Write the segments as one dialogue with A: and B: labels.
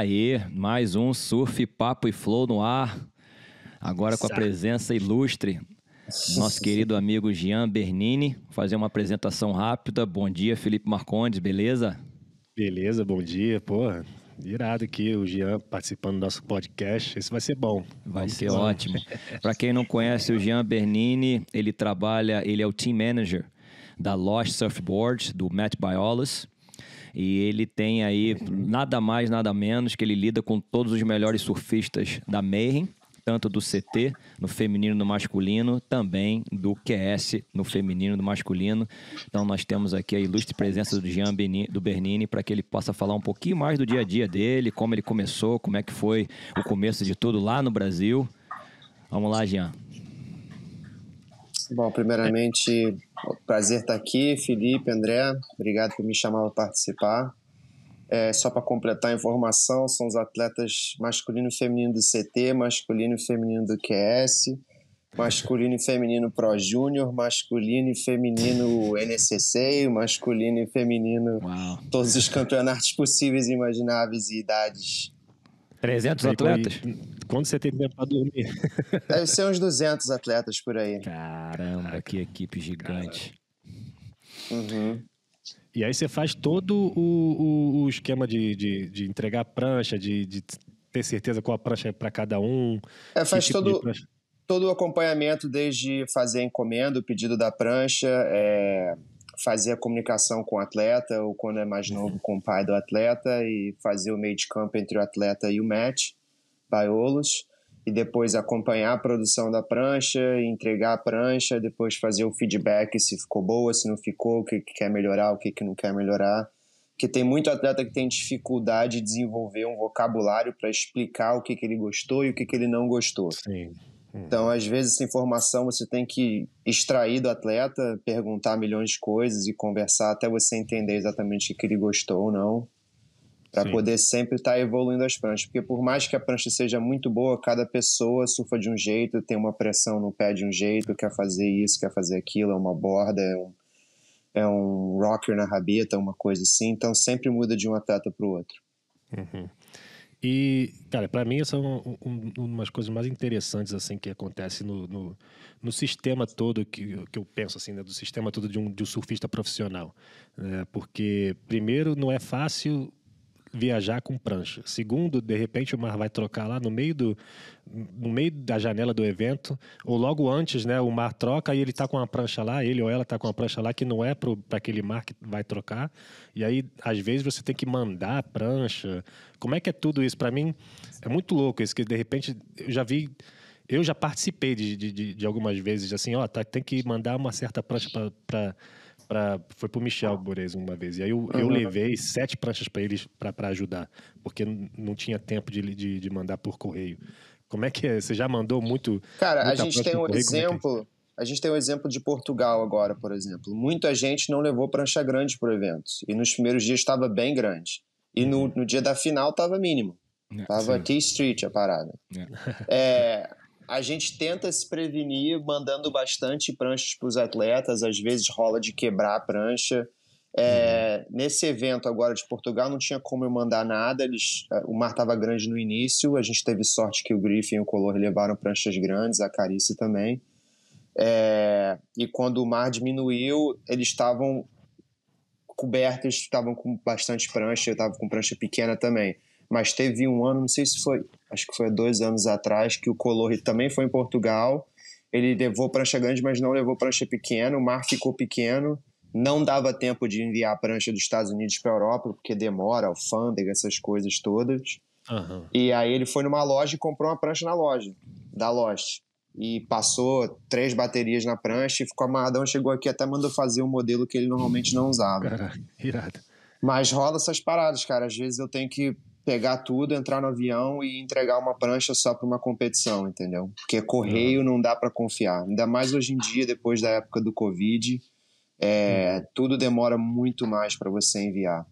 A: Aê, mais um Surf, Papo e Flow no ar. Agora com a presença ilustre nosso querido amigo Jean Bernini. Vou fazer uma apresentação
B: rápida. Bom dia, Felipe Marcondes, beleza? Beleza, bom dia. Porra, Irado aqui, o Jean participando do nosso podcast. Isso vai ser bom. Vai Vamos ser ótimo. Para
A: quem não conhece o Jean Bernini, ele trabalha, ele é o team
B: manager da
A: Lost Surfboard, do Matt Biolas. E ele tem aí nada mais, nada menos que ele lida com todos os melhores surfistas da Mayhem tanto do CT no feminino e no masculino, também do QS no feminino e no masculino. Então nós temos aqui a ilustre presença do Jean Beni, do Bernini para que ele possa falar um pouquinho mais do dia a dia dele, como ele começou, como é que foi o começo de tudo lá no Brasil. Vamos lá, Jean.
C: Bom, primeiramente, prazer estar aqui, Felipe, André, obrigado por me chamar para participar. É, só para completar a informação, são os atletas masculino e feminino do CT, masculino e feminino do QS, masculino e feminino Pro Júnior, masculino e feminino NCC, masculino e feminino Uau. todos os campeonatos possíveis e imagináveis e idades
B: 300 atletas? Quando você tem tempo para dormir?
C: Deve ser uns 200 atletas por aí. Caramba, que equipe gigante.
B: Uhum. E aí você faz todo o, o, o esquema de, de, de, entregar prancha, de, de, ter certeza qual a prancha é para cada um. É, faz tipo todo,
C: todo o acompanhamento, desde fazer a encomenda, o pedido da prancha, é, fazer a comunicação com o atleta, ou quando é mais uhum. novo, com o pai do atleta, e fazer o meio de campo entre o atleta e o match, Baiolos, e depois acompanhar a produção da prancha, entregar a prancha, depois fazer o feedback se ficou boa, se não ficou, o que, que quer melhorar, o que, que não quer melhorar. Porque tem muito atleta que tem dificuldade de desenvolver um vocabulário para explicar o que, que ele gostou e o que, que ele não gostou. Sim. É. Então, às vezes, essa informação você tem que extrair do atleta, perguntar milhões de coisas e conversar até você entender exatamente o que ele gostou ou não, para poder sempre estar tá evoluindo as pranchas. Porque, por mais que a prancha seja muito boa, cada pessoa surfa de um jeito, tem uma pressão no pé de um jeito, quer fazer isso, quer fazer aquilo, é uma borda, é um, é um rocker na rabeta, uma coisa assim. Então, sempre muda de um atleta para o outro. Uhum.
B: E, cara, para mim, são é um, um, umas coisas mais interessantes, assim, que acontece no, no, no, sistema todo, que, que eu penso, assim, né, do sistema todo de um, de um surfista profissional. Né? Porque, primeiro, não é fácil viajar com prancha. Segundo, de repente o mar vai trocar lá no meio, do, no meio da janela do evento, ou logo antes, né, o mar troca e ele está com uma prancha lá, ele ou ela está com uma prancha lá que não é para aquele mar que vai trocar. E aí, às vezes, você tem que mandar a prancha. Como é que é tudo isso? Para mim, é muito louco isso, que de repente eu já vi eu já participei de, de, de, algumas vezes, assim, ó, tá, tem que mandar uma certa prancha para para foi pro Michel Borez uma vez. E aí eu, eu levei sete pranchas para eles para ajudar, porque não tinha tempo de, de, de, mandar por correio. Como é que é? Você já mandou muito? Cara, a gente tem um correio, é é? exemplo.
C: a gente tem um exemplo de Portugal agora, por exemplo. Muita gente não levou prancha grande para o evento. E nos primeiros dias estava bem grande. E no, uhum. no dia da final estava mínimo. estava é, Sim. T Street a parada. É, a gente tenta se prevenir mandando bastante pranchas para os atletas, às vezes rola de quebrar a prancha. É, uhum. Nesse evento agora de Portugal não tinha como eu mandar nada, eles, o mar estava grande no início, a gente teve sorte que o Griffin e o Color levaram pranchas grandes, a Carice também. É, e quando o mar diminuiu, eles estavam cobertos, estavam com bastante prancha, eu estava com prancha pequena também. Mas teve um ano, não sei se foi acho que foi dois anos atrás, que o Color também foi em Portugal. Ele levou prancha grande, mas não levou prancha pequena. O mar ficou pequeno. Não dava tempo de enviar a prancha dos Estados Unidos para a Europa, porque demora, alfândega, essas coisas todas. Uhum. E aí ele foi numa loja e comprou uma prancha na loja, da Lost. E passou três baterias na prancha e ficou amarradão. Chegou aqui até mandou fazer um modelo que ele normalmente não usava. Caraca, irado. Mas rola essas paradas, cara. Às vezes eu tenho que pegar tudo, entrar no avião e entregar uma prancha só para uma competição, entendeu? Porque correio não dá para confiar. Ainda mais hoje em dia, depois da época do Covid, é, hum. tudo demora muito mais para você enviar.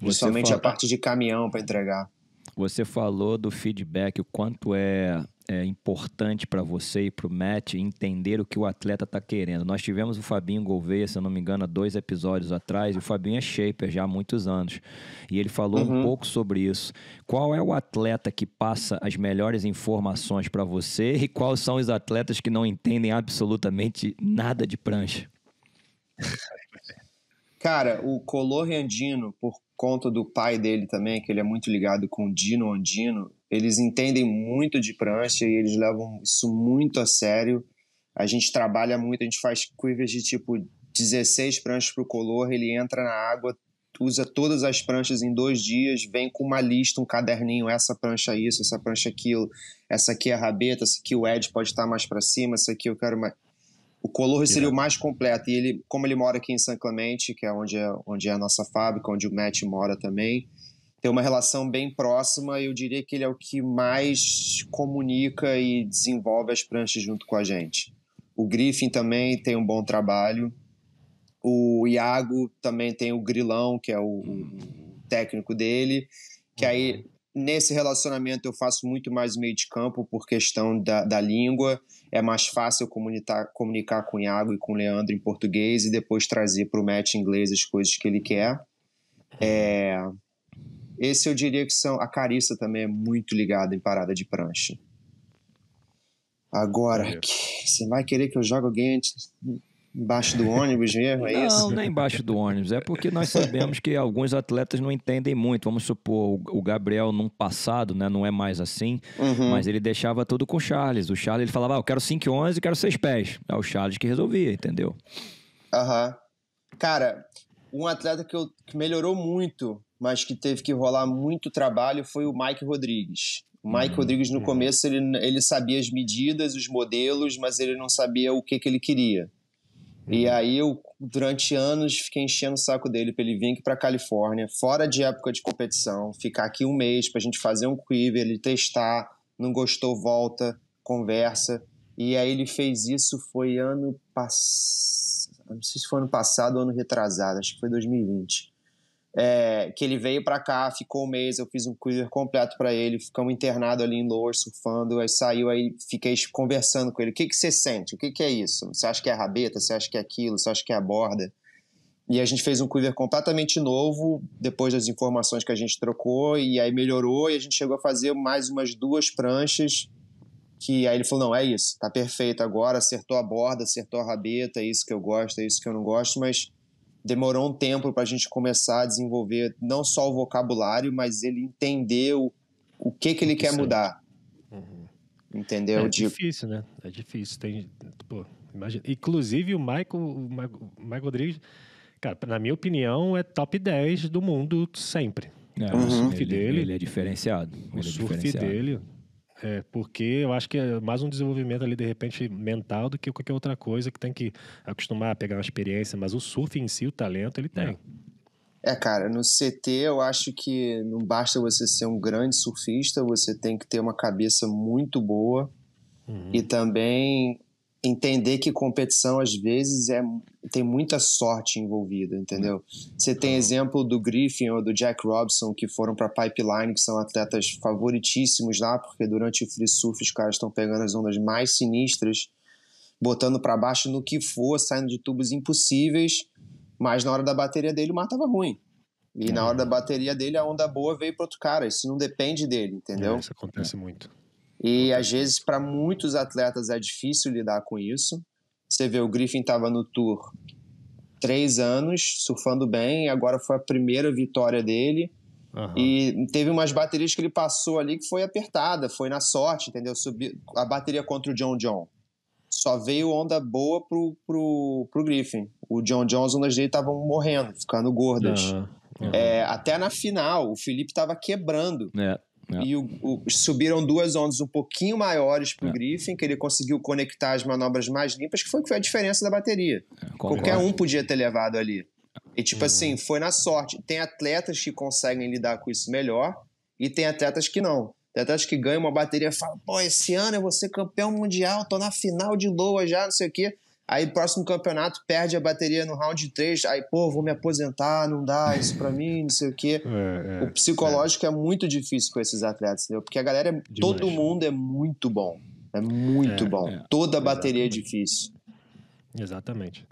C: Principalmente fala... a parte de caminhão para entregar.
A: Você falou do feedback, o quanto é é, importante para você e para o Matt entender o que o atleta está querendo. Nós tivemos o Fabinho Gouveia, se eu não me engano, há dois episódios atrás, e o Fabinho é shaper já há muitos anos. E ele falou uhum. um pouco sobre isso. Qual é o atleta que passa as melhores informações para você e quais são os atletas que não entendem absolutamente nada de prancha?
C: Cara, o Color Andino, por conta do pai dele também, que ele é muito ligado com o Dino Andino, eles entendem muito de prancha e eles levam isso muito a sério. A gente trabalha muito, a gente faz cuivas de tipo 16 pranchas para o color, ele entra na água, usa todas as pranchas em dois dias, vem com uma lista, um caderninho, essa prancha é isso, essa prancha é aquilo, essa aqui é a rabeta, essa aqui o Ed pode estar tá mais para cima, essa aqui eu quero mais... O color seria o mais completo, e ele, como ele mora aqui em São Clemente, que é onde é, onde é a nossa fábrica, onde o Matt mora também, tem uma relação bem próxima. Eu diria que ele é o que mais comunica e desenvolve as pranchas junto com a gente. O Griffin também tem um bom trabalho. O Iago também tem o Grilão, que é o, uhum. técnico dele. Que aí, uhum. nesse relacionamento, eu faço muito mais meio de campo por questão da, da língua. É mais fácil comunicar, comunicar com o Iago e com o Leandro em português e depois trazer para o match inglês as coisas que ele quer. Uhum. É, esse eu diria que são. A Carissa também é muito ligada em parada de prancha. Agora, que, você vai querer que eu jogue alguém antes, embaixo do ônibus mesmo? É não, isso? Não, é
A: embaixo do ônibus. É porque nós sabemos que alguns atletas não entendem muito. Vamos supor, o Gabriel, num passado, né, não é mais assim, uhum. mas ele deixava tudo com o Charles. O Charles ele falava, ah, eu quero 5 e 11 quero 6 pés. É o Charles que resolvia, entendeu?
C: Aham. Uhum. Cara, um atleta que, eu, que melhorou muito mas que teve que rolar muito trabalho foi o Mike Rodrigues. O Mike hum, Rodrigues, no é. começo, ele, ele sabia as medidas, os modelos, mas ele não sabia o que, que ele queria. E hum. aí eu, durante anos, fiquei enchendo o saco dele para ele vir aqui para Califórnia, fora de época de competição, ficar aqui um mês para a gente fazer um quiver, ele testar, não gostou, volta, conversa. E aí ele fez isso, foi ano passado, não sei se foi ano passado ou ano retrasado, acho que foi 2020 é, que ele veio para cá, ficou um mês, eu fiz um quiver completo para ele, ficamos internado ali em Lourdes, surfando, aí saiu, aí fiquei conversando com ele, o que, que você sente, o que, que é isso, você acha que é a rabeta, você acha que é aquilo, você acha que é a borda, e a gente fez um quiver completamente novo, depois das informações que a gente trocou, e aí melhorou, e a gente chegou a fazer mais umas duas pranchas, que aí ele falou, não, é isso, tá perfeito agora, acertou a borda, acertou a rabeta, é isso que eu gosto, é isso que eu não gosto, mas demorou um tempo para a gente começar a desenvolver não só o vocabulário, mas ele entendeu o que, que ele quer mudar. Uhum. Entendeu? É, difícil,
B: né? É difícil. Tem, pô, imagina. Inclusive o Michael, o Michael, o Michael Rodrigues, cara, na minha opinião, é top 10 do mundo sempre. É, uhum. O surf ele, dele. Ele
A: é diferenciado.
B: É o ele surf é diferenciado. dele é, porque eu acho que é mais um desenvolvimento ali, de repente, mental do que qualquer outra coisa que tem que acostumar a pegar uma experiência, mas o surf em si, o talento, ele tem.
C: É, cara, no CT eu acho que não basta você ser um grande surfista, você tem que ter uma cabeça muito boa uhum. e também entender que competição às vezes é tem muita sorte envolvida, entendeu? Você tem exemplo do Griffin ou do Jack Robson que foram para Pipeline, que são atletas favoritíssimos lá, porque durante o free surf os caras estão pegando as ondas mais sinistras, botando para baixo no que for, saindo de tubos impossíveis, mas na hora da bateria dele o mar tava ruim. E é. na uhum. hora da bateria dele a onda boa veio para outro cara, isso não depende dele, entendeu? É, isso acontece muito. E às vezes para muitos atletas é difícil lidar com isso. Você vê, o Griffin estava no Tour três anos, surfando bem, agora foi a primeira vitória dele. Uhum. E teve umas baterias que ele passou ali que foi apertada, foi na sorte, entendeu? Subi a bateria contra o John John. Só veio onda boa pro, pro, pro Griffin. O John John, as ondas dele estavam morrendo, ficando gordas. Uhum. Uhum. É, até na final, o Felipe estava quebrando. É. É. E o, o, subiram duas ondas um pouquinho maiores para o é. Griffin, que ele conseguiu conectar as manobras mais limpas, que foi, que foi a diferença da bateria. É, Qualquer um podia ter levado ali. E tipo uhum. assim, foi na sorte. Tem atletas que conseguem lidar com isso melhor e tem atletas que não. Tem atletas que ganham uma bateria e falam, pô, esse ano eu vou ser campeão mundial, tô na final de Loa já, não sei o quê. Aí, próximo campeonato, perde a bateria no round 3. Aí, pô, vou me aposentar, não dá isso pra mim, não sei o quê. É, é, o psicológico é. é. muito difícil com esses atletas, entendeu? Porque a galera, é, Demais. todo mundo é muito bom. É muito é, bom. É, Toda a bateria Exatamente. é difícil.
B: Exatamente.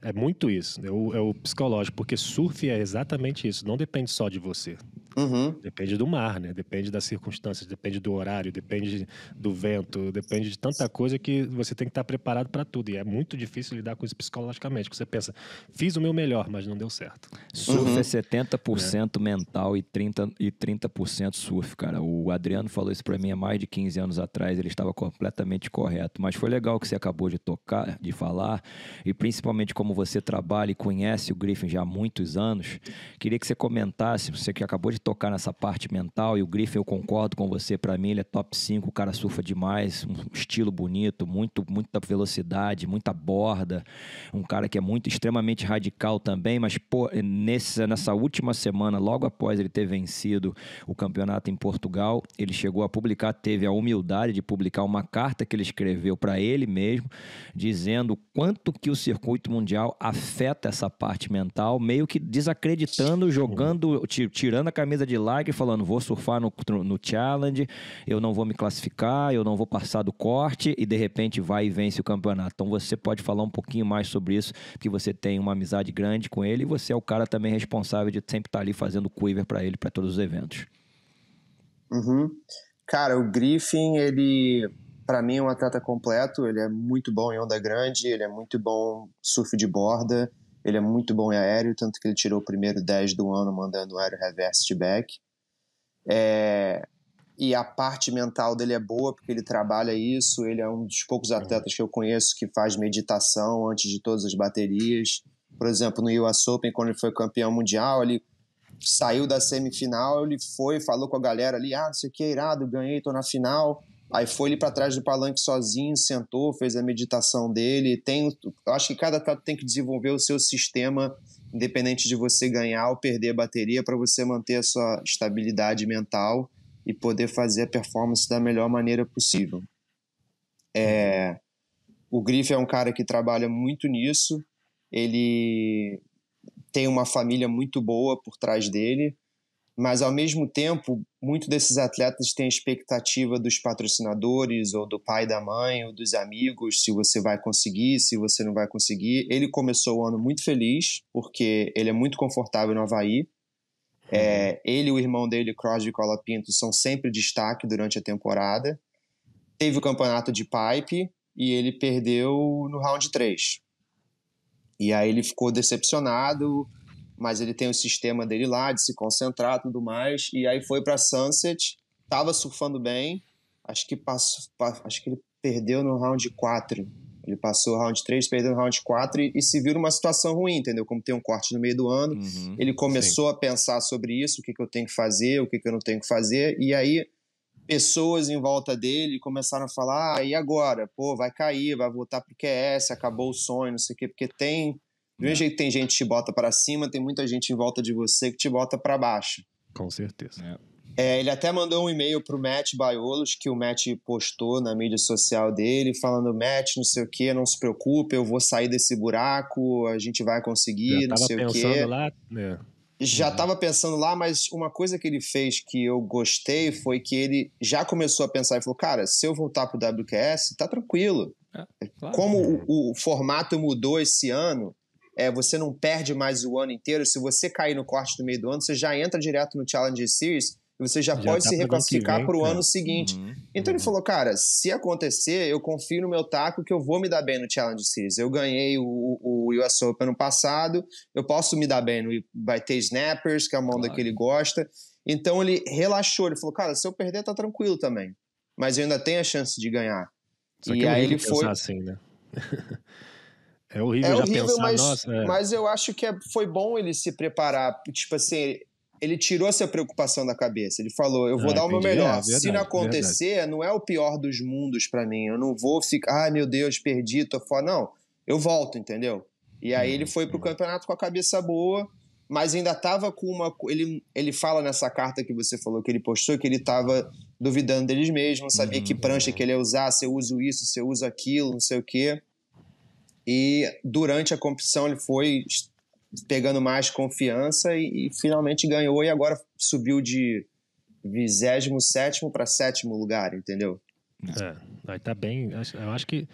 B: É muito isso. É o, é o psicológico, porque surf é exatamente isso. Não depende só de você.
C: Uhum. Depende do
B: mar, né? Depende das circunstâncias, depende do horário, depende do vento, depende de tanta coisa que você tem que estar preparado para tudo. E é muito difícil lidar com isso psicologicamente, você pensa, fiz o meu melhor, mas não deu certo. Surf uhum. é 70%
A: é. mental e 30%, e 30 surf, cara. O Adriano falou isso para mim há mais de 15 anos atrás, ele estava completamente correto. Mas foi legal que você acabou de tocar, de falar, e principalmente como você trabalha e conhece o Griffin já há muitos anos, queria que você comentasse, você que acabou de tocar nessa parte mental. E o Griffin, eu concordo com você, para mim ele é top 5, o cara surfa demais, um estilo bonito, muito, muita velocidade, muita borda. Um cara que é muito extremamente radical também, mas pô, nessa, nessa última semana, logo após ele ter vencido o campeonato em Portugal, ele chegou a publicar, teve a humildade de publicar uma carta que ele escreveu para ele mesmo, dizendo quanto que o circuito mundial afeta essa parte mental, meio que desacreditando, jogando, tirando a camisa camisa de like falando, vou surfar no, no challenge, eu não vou me classificar, eu não vou passar do corte e de repente vai e vence o campeonato. Então você pode falar um pouquinho mais sobre isso, que você tem uma amizade grande com ele e você é o cara também responsável de sempre estar tá ali fazendo quiver para ele para todos os eventos.
C: Uhum. Cara, o Griffin, ele para mim é um atleta completo, ele é muito bom em onda grande, ele é muito bom surf de borda, ele é muito bom em aéreo, tanto que ele tirou o primeiro 10 do ano mandando o aéreo reverse back. É, e a parte mental dele é boa, porque ele trabalha isso. Ele é um dos poucos uhum. atletas que eu conheço que faz meditação antes de todas as baterias. Por exemplo, no US Open, quando ele foi campeão mundial, ele saiu da semifinal, ele foi, falou com a galera ali, ah, não sei o que, irado, ganhei, tô na final. Aí foi ele para trás do palanque sozinho, sentou, fez a meditação dele. Tem, eu acho que cada atleta tem que desenvolver o seu sistema, independente de você ganhar ou perder a bateria, para você manter a sua estabilidade mental e poder fazer a performance da melhor maneira possível. É, o Griff é um cara que trabalha muito nisso. Ele tem uma família muito boa por trás dele mas ao mesmo tempo, muito desses atletas têm a expectativa dos patrocinadores ou do pai, da mãe ou dos amigos, se você vai conseguir, se você não vai conseguir. Ele começou o ano muito feliz, porque ele é muito confortável no Havaí. Uhum. É, ele e o irmão dele, Crosby e Cola Pinto, são sempre destaque durante a temporada. Teve o campeonato de pipe e ele perdeu no round 3. E aí ele ficou decepcionado, mas ele tem o sistema dele lá de se concentrar tudo mais. E aí foi para Sunset, tava surfando bem, acho que passou, acho que ele perdeu no round 4. Ele passou o round 3, perdeu no round 4 e, e, se viu numa situação ruim, entendeu? Como tem um corte no meio do ano, uhum, ele começou sim. a pensar sobre isso, o que, que eu tenho que fazer, o que, que eu não tenho que fazer, e aí pessoas em volta dele começaram a falar, ah, e agora? Pô, vai cair, vai voltar pro QS, acabou o sonho, não sei o quê, porque tem do mesmo é. jeito que tem gente que te bota para cima, tem muita gente em volta de você que te bota para baixo.
B: Com certeza.
C: É. é, ele até mandou um e-mail pro Matt Baiolos, que o Matt postou na mídia social dele, falando: Matt, não sei o que, não se preocupe, eu vou sair desse buraco, a gente vai conseguir, Já não sei o que. lá, né? Já estava uhum. pensando lá, mas uma coisa que ele fez que eu gostei foi que ele já começou a pensar e falou: Cara, se eu voltar pro WQS, tá tranquilo. É, é claro. Como o, o formato mudou esse ano, é, você não perde mais o ano inteiro. Se você cair no corte do meio do ano, você já entra direto no Challenger Series e você já, já pode tá se reclassificar para o ano seguinte. Uhum, então uhum. ele falou, cara, se acontecer, eu confio no meu taco que eu vou me dar bem no Challenge Series. Eu ganhei o, o US Open ano passado, eu posso me dar bem. No, vai ter snappers, que é a mão claro. que ele gosta. Então ele relaxou, ele falou, cara, se eu perder, tá tranquilo também. Mas eu ainda tenho a chance de ganhar. Só e aí ele foi. Assim, né? É horrível, é horrível já pensar, mas, nossa, é. mas eu acho que é, foi bom ele se preparar. Tipo assim, ele tirou essa preocupação da cabeça. Ele falou: eu vou ah, dar o meu é, melhor. É, verdade, Se não acontecer, verdade. não é o pior dos mundos para mim. Eu não vou ficar, ai meu Deus, perdi, tô fora. Não, eu volto, entendeu? E aí hum, ele foi pro hum. campeonato com a cabeça boa, mas ainda tava com uma. Ele, ele fala nessa carta que você falou que ele postou que ele tava duvidando deles mesmos, sabia hum, que uhum. prancha que ele ia usar, se eu uso isso, se eu uso aquilo, não sei o quê. E durante a competição ele foi pegando mais confiança e, e finalmente ganhou e agora subiu de 27 para sétimo lugar, entendeu?
B: É, aí tá bem. Eu acho que.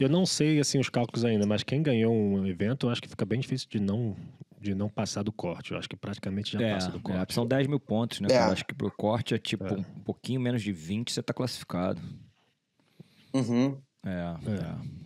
B: Eu não sei assim os cálculos ainda, mas quem ganhou um evento, eu acho que fica bem difícil de não, de não passar do corte. Eu acho que praticamente já é, passa do é, corte.
A: É, são 10 mil pontos, né? É. Eu acho que pro corte é tipo é. um pouquinho menos de 20, você tá classificado. Uhum. é. é. é.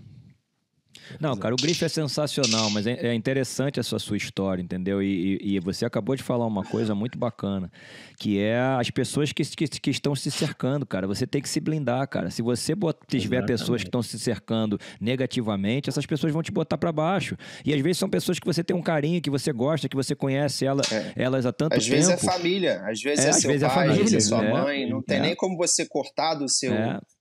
A: Não, cara, o Grife é sensacional, mas é, é interessante essa sua história, entendeu? E, e, e, você acabou de falar uma coisa muito bacana, que é as pessoas que, que, que estão se cercando, cara. Você tem que se blindar, cara. Se você tiver pessoas que estão se cercando negativamente, essas pessoas vão te botar para baixo. E às vezes são pessoas que você tem um carinho, que você gosta, que você conhece ela, é. elas há tanto às tempo. Às vezes é
C: família, às vezes é, é às vezes é pai, é família, é sua né? mãe. Não tem é. nem como você cortar do seu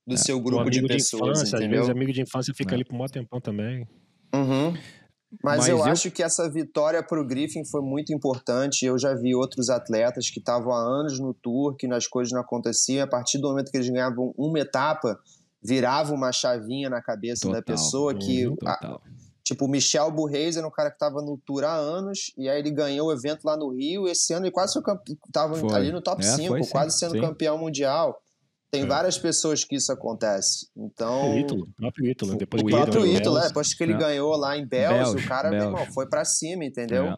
C: do é, seu grupo de pessoas, de infância, entendeu? Às vezes, amigo
B: de infância fica é. ali por um tempão também. Uhum. Mas, Mas eu, eu, acho
C: que essa vitória para o Griffin foi muito importante. Eu já vi outros atletas que estavam há anos no tour, que as coisas não aconteciam. A partir do momento que eles ganhavam uma etapa, virava uma chavinha na cabeça total, da pessoa que... Uhum, a, tipo, o Michel Burreis era um cara que estava no tour há anos, e aí ele ganhou o evento lá no Rio. Esse ano e quase estava campe... ali no top é, 5, quase sendo sim. campeão mundial. Tem é. várias pessoas que isso acontece. Então. O, Ítalo, o
B: próprio Ítalo,
C: depois o que próprio Ítalo, Ítalo é, depois que ele é. ganhou lá em Bells, o cara, Belge. foi para cima, entendeu? É.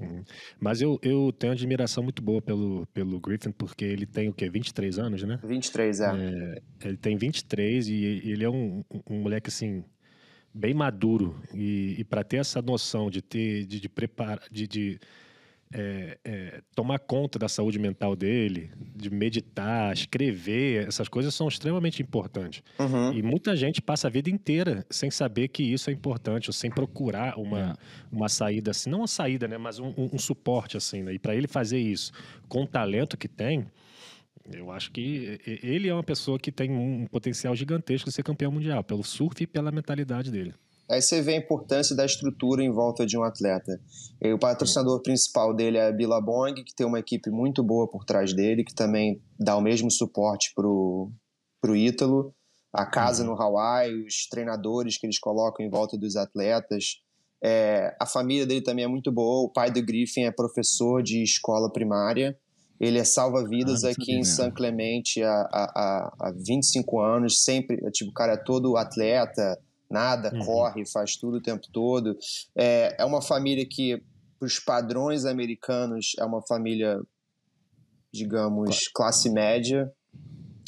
B: É. é. Mas eu, eu tenho admiração muito boa pelo, pelo Griffin, porque ele tem o quê? 23 anos, né? 23, é. é ele tem 23 e ele é um, um moleque assim, bem maduro. E, e para ter essa noção de ter, de, de preparar, de, de é, é, tomar conta da saúde mental dele, de meditar, escrever, essas coisas são extremamente importantes. Uhum. E muita gente passa a vida inteira sem saber que isso é importante, ou sem procurar uma, é. uma saída, assim, não uma saída, né, mas um, um, um suporte, assim, né? E para ele fazer isso com o talento que tem, eu acho que ele é uma pessoa que tem um potencial gigantesco de ser campeão mundial, pelo surf e pela mentalidade dele.
C: Aí você vê a importância da estrutura em volta de um atleta. E o patrocinador principal dele é a Billabong, que tem uma equipe muito boa por trás dele, que também dá o mesmo suporte pro, pro Ítalo. A casa no Hawaii, os treinadores que eles colocam em volta dos atletas. É, a família dele também é muito boa. O pai do Griffin é professor de escola primária. Ele é salva-vidas ah, aqui em São né? Clemente há, há, há 25 anos. Sempre, tipo, o cara é todo atleta, nada, uhum. corre, faz tudo o tempo todo. É, é uma família que, para os padrões americanos, é uma família, digamos, classe média.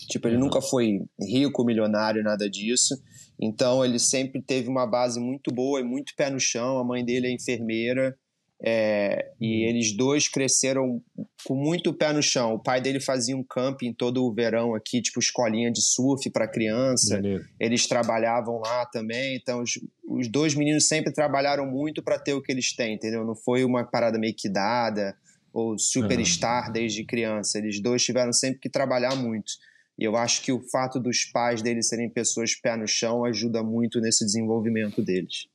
C: Tipo, ele uhum. nunca foi rico, milionário, nada disso. Então, ele sempre teve uma base muito boa e muito pé no chão. A mãe dele é enfermeira. É, e uhum. eles dois cresceram com muito pé no chão. O pai dele fazia um camping todo o verão aqui, tipo escolinha de surf para criança. Beleza. Eles trabalhavam lá também. Então, os, os dois meninos sempre trabalharam muito para ter o que eles têm, entendeu? Não foi uma parada meio que dada ou superstar uhum. desde criança. Eles dois tiveram sempre que trabalhar muito. E eu acho que o fato dos pais deles serem pessoas pé no chão ajuda muito nesse desenvolvimento deles.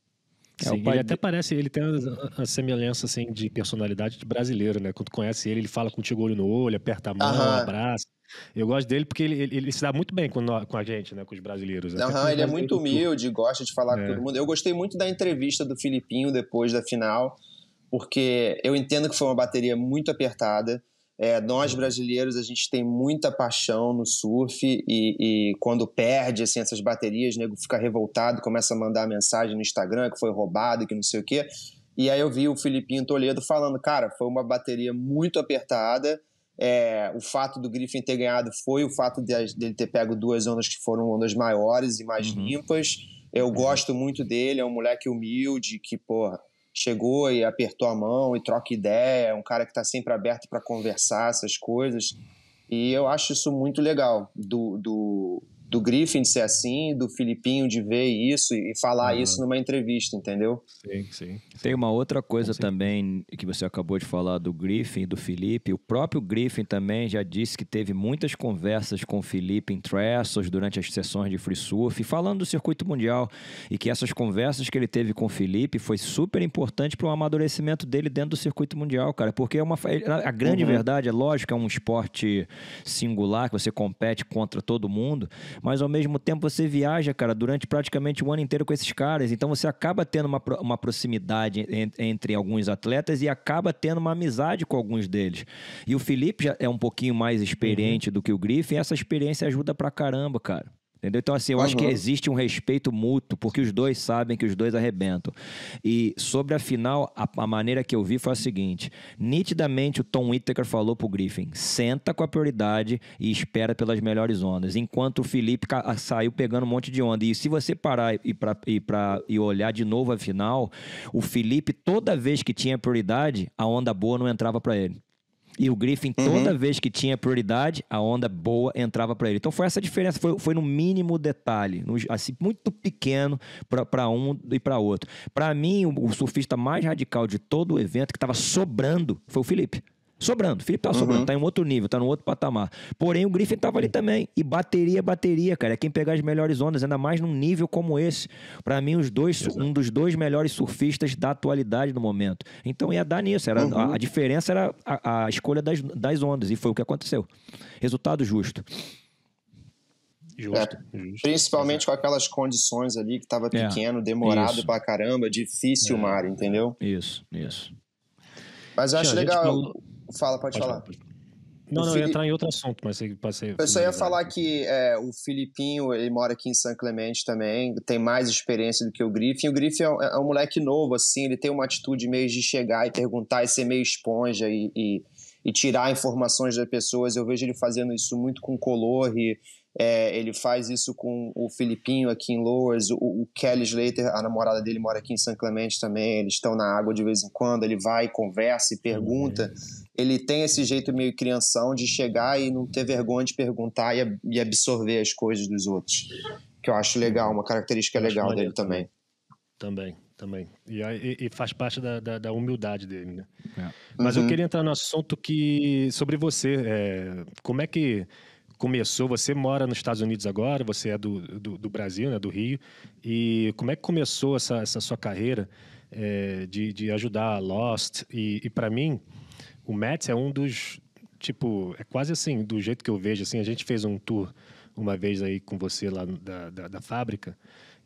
C: É, Sim, ele de... até
B: parece, ele tem a, a, semelhança assim, de personalidade de brasileiro, né? Quando conhece ele, ele fala contigo olho no olho, aperta a mão, abraça. Eu gosto dele porque ele, ele, ele se dá muito bem com, nós, com, a gente, né? Com os brasileiros. Aham, com ele é muito humilde,
C: gosta de falar é. com todo mundo. Eu gostei muito da entrevista do Filipinho depois da final, porque eu entendo que foi uma bateria muito apertada. É, nós brasileiros, a gente tem muita paixão no surf e, e quando perde assim, essas baterias, o nego fica revoltado, começa a mandar mensagem no Instagram que foi roubado, que não sei o quê. E aí eu vi o Filipinho Toledo falando, cara, foi uma bateria muito apertada. É, o fato do Griffin ter ganhado foi o fato de, dele ter pego duas ondas que foram ondas maiores e mais uhum. limpas. Eu uhum. gosto muito dele, é um moleque humilde que, porra, chegou e apertou a mão e troca ideia, é um cara que está sempre aberto para conversar essas coisas. E eu acho isso muito legal do, do, do Griffin de ser assim, do Filipinho de ver isso e falar isso numa entrevista, entendeu? Sim, sim.
A: Tem uma outra coisa sim. também que você acabou de falar do Griffin, do Felipe. O próprio Griffin também já disse que teve muitas conversas com o Felipe em Trestles durante as sessões de free surf, falando do circuito mundial e que essas conversas que ele teve com o Felipe foi super importante para o amadurecimento dele dentro do circuito mundial, cara, porque é uma a grande uhum. verdade é lógico, é um esporte singular que você compete contra todo mundo, mas ao mesmo tempo você viaja, cara, durante praticamente o um ano inteiro com esses caras. Então você acaba tendo uma, uma proximidade entre alguns atletas e acaba tendo uma amizade com alguns deles. E o Felipe já é um pouquinho mais experiente uhum. do que o Griffin, essa experiência ajuda pra caramba, cara. Entendeu? Então, assim, eu uhum. acho que existe um respeito mútuo, porque os dois sabem que os dois arrebentam. E sobre a final, a, a maneira que eu vi foi a seguinte: nitidamente o Tom Whittaker falou pro Griffin: senta com a prioridade e espera pelas melhores ondas. Enquanto o Felipe saiu pegando um monte de onda. E se você parar e, pra, e, pra, e olhar de novo a final, o Felipe, toda vez que tinha prioridade, a onda boa não entrava para ele. E o Griffin, uhum. toda vez que tinha prioridade, a onda boa entrava para ele. Então foi essa diferença, foi, foi no mínimo detalhe, no, assim, muito pequeno para um e para outro. Para mim, o, o surfista mais radical de todo o evento, que estava sobrando, foi o Felipe sobrando. O Felipe tá uhum. sobrando, tá em um outro nível, tá num outro patamar. Porém, o Griffin tava ali também. E bateria, bateria, cara. É quem pegar as melhores ondas, ainda mais num nível como esse. Para mim, os dois, Exato. um dos dois melhores surfistas da atualidade no momento. Então ia dar nisso. Era, uhum. a, a, diferença era a, a escolha das, das ondas. E foi o que aconteceu. Resultado justo.
C: Justo, é, justo, principalmente com aquelas condições ali que estava é, pequeno, é, demorado isso. pra caramba, difícil é, o mar, entendeu? Isso, isso.
B: Mas eu acho legal.
C: Fala, pode, pode falar. falar. Não, o não, Fili... eu ia entrar em
B: outro assunto, mas passei. Eu só ia
C: falar que é, o Filipinho, ele mora aqui em São Clemente também, tem mais experiência do que o Griffin. O Griffin é um, é um moleque novo, assim, ele tem uma atitude meio de chegar e perguntar e ser meio esponja e, e, e tirar informações das pessoas. Eu vejo ele fazendo isso muito com color e é, ele faz isso com o Filipinho aqui em Lowers, o, o, Kelly Slater, a namorada dele mora aqui em São Clemente também, eles estão na água de vez em quando, ele vai, conversa e pergunta. Uhum ele tem esse jeito meio crianção de chegar e não ter vergonha de perguntar e, e absorver as coisas dos outros. Que eu acho legal, uma característica legal dele também. Também, também.
B: E, e, e faz parte da, da, da, humildade dele, né? É. Mas uhum. eu queria entrar no assunto que sobre você. É, como é que começou? Você mora nos Estados Unidos agora, você é do, do, do, Brasil, né, do Rio. E como é que começou essa, essa sua carreira é, de, de ajudar a Lost? E, e para mim, o Mets é um dos, tipo, é quase assim, do jeito que eu vejo, assim, a gente fez um tour uma vez aí com você lá da, da, da fábrica,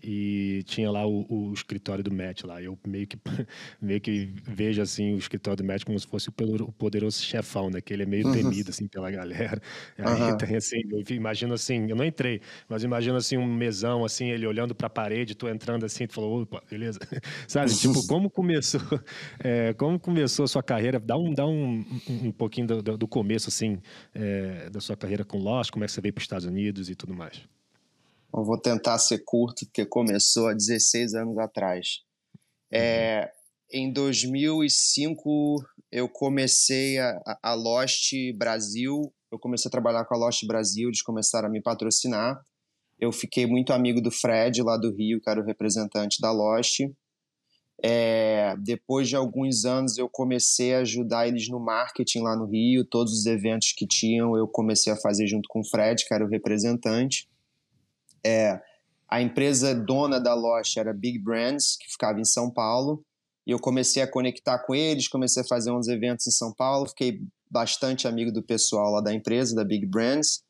B: e tinha lá o, o, escritório do Matt lá. Eu meio que, meio que vejo assim o escritório do Matt como se fosse o poderoso chefão, né? Que ele é meio uhum. temido assim pela galera. Aí uhum. tem assim, eu imagino assim, eu não entrei, mas imagino assim um mesão assim, ele olhando para a parede, tu entrando assim, tu falou, opa, beleza. Sabe, tipo, como começou, é, como começou a sua carreira? Dá um, dá um, um, pouquinho do, do, começo assim,
C: é, da sua carreira com Lost, como é que você veio para os Estados Unidos e tudo mais. Eu vou tentar ser curto, porque começou há 16 anos atrás. É, em 2005, eu comecei a, a Lost Brasil. Eu comecei a trabalhar com a Lost Brasil, eles começaram a me patrocinar. Eu fiquei muito amigo do Fred, lá do Rio, que era o representante da Lost. É, depois de alguns anos, eu comecei a ajudar eles no marketing lá no Rio. Todos os eventos que tinham, eu comecei a fazer junto com o Fred, que era o representante. É, a empresa dona da loja era Big Brands, que ficava em São Paulo, e eu comecei a conectar com eles, comecei a fazer uns eventos em São Paulo, fiquei bastante amigo do pessoal lá da empresa, da Big Brands.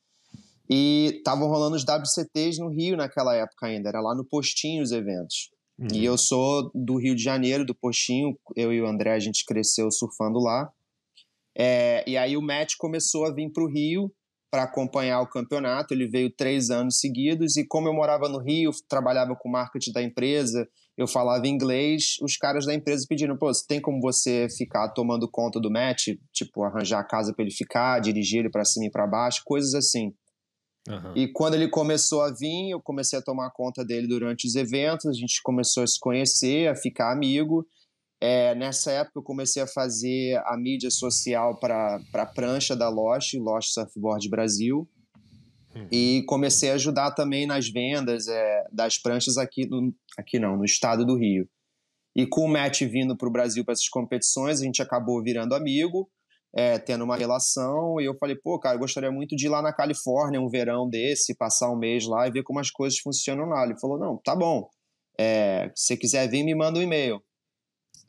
C: E estavam rolando os WCTs no Rio naquela época ainda, era lá no Postinho os eventos. Uhum. E eu sou do Rio de Janeiro, do Postinho, eu e o André a gente cresceu surfando lá. É, e aí o Matt começou a vir para o Rio para acompanhar o campeonato. Ele veio três anos seguidos e como eu morava no Rio, trabalhava com o marketing da empresa, eu falava inglês, os caras da empresa pediram, pô, tem como você ficar tomando conta do Matt, tipo arranjar a casa para ele ficar, dirigir ele para cima e para baixo, coisas assim. Uhum. E quando ele começou a vir, eu comecei a tomar conta dele durante os eventos, a gente começou a se conhecer, a ficar amigo. É, nessa época eu comecei a fazer a mídia social para a prancha da Lost, Lost Surfboard Brasil, hum. e comecei a ajudar também nas vendas é, das pranchas aqui, no, aqui não, no estado do Rio. E com o Matt vindo para o Brasil para essas competições, a gente acabou virando amigo, é, tendo uma relação, e eu falei, pô, cara, eu gostaria muito de ir lá na Califórnia um verão desse, passar um mês lá e ver como as coisas funcionam lá. Ele falou, não, tá bom, é, se você quiser vir, me manda um e-mail.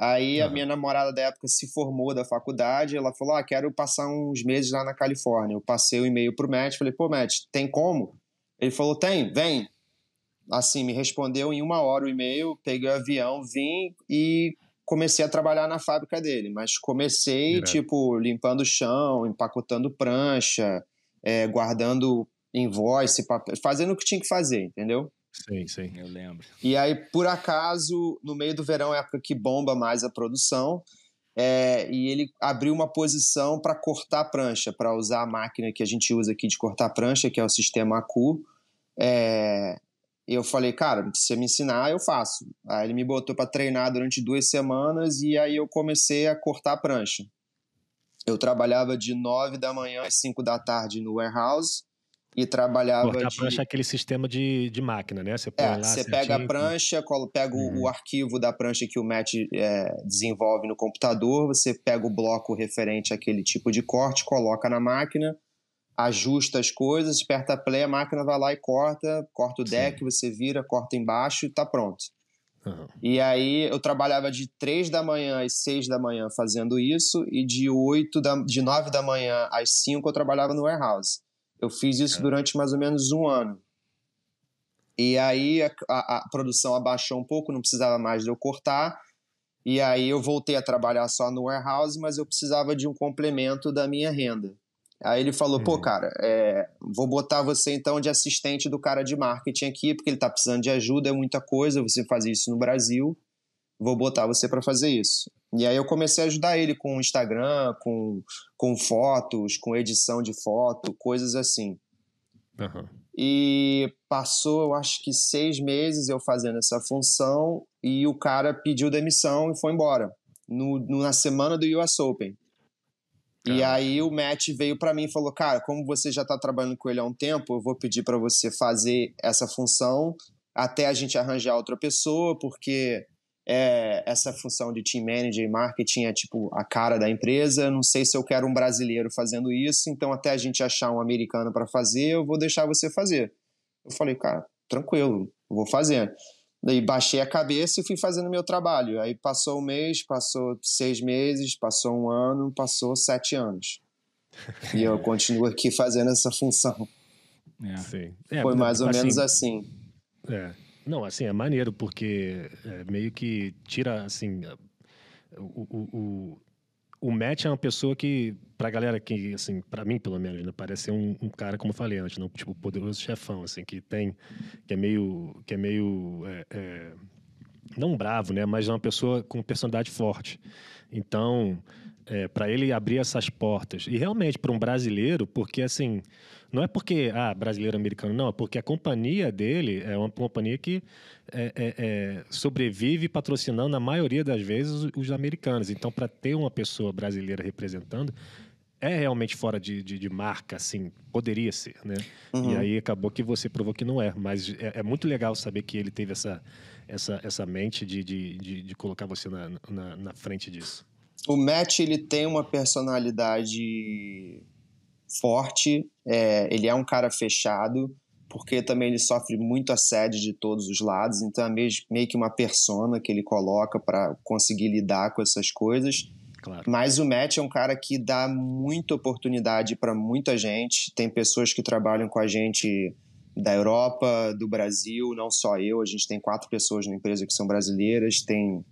C: Aí uhum. a minha namorada da época se formou da faculdade, ela falou: "Ah, quero passar uns meses lá na Califórnia". Eu passei o e-mail pro Matt, falei: "Pô, Matt, tem como?" Ele falou: "Tem, vem". Assim, me respondeu em uma hora o e-mail, peguei o avião, vim e comecei a trabalhar na fábrica dele, mas comecei Direto. tipo limpando o chão, empacotando prancha, é, guardando invoice, papel, fazendo o que tinha que fazer, entendeu? Sim,
B: sim. Eu lembro.
C: E aí, por acaso, no meio do verão é a época que bomba mais a produção. É, e ele abriu uma posição para cortar a prancha, para usar a máquina que a gente usa aqui de cortar a prancha, que é o sistema ACU. É, eu falei, cara, se você me ensinar, eu faço. Aí ele me botou para treinar durante duas semanas e aí eu comecei a cortar a prancha. Eu trabalhava de nove da manhã às cinco da tarde no warehouse e trabalhava. de... a prancha é aquele
B: sistema de,
C: de máquina, né? Você, põe é, lá, você pega a prancha, colo, pega uhum. o arquivo da prancha que o Matt é, desenvolve no computador, você pega o bloco referente àquele tipo de corte, coloca na máquina, ajusta as coisas, aperta play, a máquina vai lá e corta, corta o deck, Sim. você vira, corta embaixo e tá pronto. Uhum. E aí eu trabalhava de 3 da manhã às 6 da manhã fazendo isso, e de 8 da, de 9 da manhã às 5 eu trabalhava no warehouse. Eu fiz isso é. durante mais ou menos um ano. E aí a, a, a produção abaixou um pouco, não precisava mais de eu cortar. E aí eu voltei a trabalhar só no warehouse, mas eu precisava de um complemento da minha renda. Aí ele falou, pô, uhum. cara, é, vou botar você então de assistente do cara de marketing aqui, porque ele tá precisando de ajuda, é muita coisa, você faz isso no Brasil, vou botar você para fazer isso. E aí eu comecei a ajudar ele com o Instagram, com, com fotos, com edição de foto, coisas assim. Uhum. E passou, eu acho que seis meses eu fazendo essa função e o cara pediu demissão e foi embora. No, na semana do US Open. Caramba. E aí o Matt veio para mim e falou: "Cara, como você já tá trabalhando com ele há um tempo, eu vou pedir para você fazer essa função até a gente arranjar outra pessoa, porque é, essa função de team manager e marketing é tipo a cara da empresa. Não sei se eu quero um brasileiro fazendo isso, então até a gente achar um americano para fazer, eu vou deixar você fazer. Eu falei, cara, tranquilo, vou fazer. Daí baixei a cabeça e fui fazendo meu trabalho. Aí passou um mês, passou seis meses, passou um ano, passou sete anos. E eu continuo aqui fazendo essa função. É, é Foi mais ou assim, menos assim.
B: É. Não, assim, é maneiro, porque é meio que tira, assim, o, o, o, o Matt é uma pessoa que, pra galera que, assim, pra mim pelo menos, né, parece ser um, um, cara, como eu falei antes, não, né, tipo, poderoso chefão, assim, que tem, que é meio, que é meio, é, é, não bravo, né, mas é uma pessoa com personalidade forte. Então, é, para ele abrir essas portas. E realmente, para um brasileiro, porque assim, não é porque, ah, brasileiro americano, não, é porque a companhia dele é uma companhia que é, é, é sobrevive patrocinando, na maioria das vezes, os, os americanos. Então, para ter uma pessoa brasileira representando, é realmente fora de, de, de, marca, assim, poderia ser, né? Uhum. E aí acabou que você provou que não é. Mas é, é, muito legal saber que ele teve essa, essa, essa mente de, de, de, de colocar você na, na, na frente disso
C: o Matt ele tem uma personalidade forte, é, ele é um cara fechado, porque também ele sofre muito assédio de todos os lados, então é meio que uma persona que ele coloca para conseguir lidar com essas coisas. Claro. Mas o Matt é um cara que dá muita oportunidade para muita gente. Tem pessoas que trabalham com a gente da Europa, do Brasil, não só eu. A gente tem quatro pessoas na empresa que são brasileiras, tem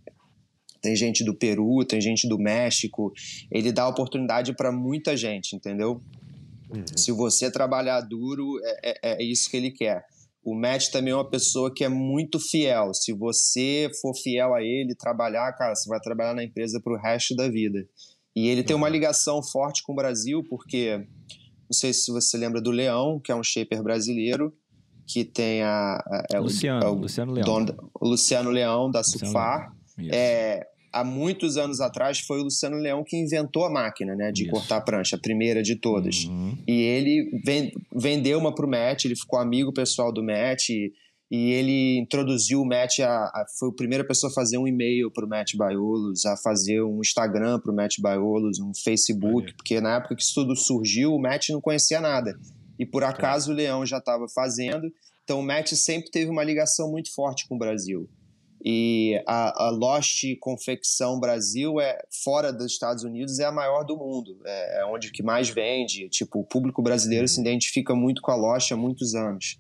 C: tem gente do Peru, tem gente do México. Ele dá oportunidade para muita gente, entendeu? Uhum. Se você trabalhar duro, é, é, é, isso que ele quer. O Matt também é uma pessoa que é muito fiel. Se você for fiel a ele, trabalhar, cara, você vai trabalhar na empresa para o resto da vida. E ele uhum. tem uma uhum. ligação forte com o Brasil, porque não sei se você lembra do Leão, que é um shaper brasileiro, que tem a. a é Luciano, é Luciano Leão. Dono, Luciano Leão, da Luciano é, há muitos anos atrás foi o Luciano Leão que inventou a máquina né, de Isso. cortar a prancha, a primeira de todas. Uhum. E ele vendeu uma para o Matt, ele ficou amigo pessoal do Matt e, e ele introduziu o Matt, a, a, foi a primeira pessoa a fazer um e-mail para o Matt Baiolos, a fazer um Instagram para o Matt Baiolos, um Facebook, Valeu. porque na época que isso tudo surgiu, o Matt não conhecia nada. E por acaso é. o Leão já estava fazendo, então o Matt sempre teve uma ligação muito forte com o Brasil. E a, a, Lost Confecção Brasil é fora dos Estados Unidos é a maior do mundo, é, é onde que mais vende. Tipo, o público brasileiro uhum. se identifica muito com a Lost há muitos anos.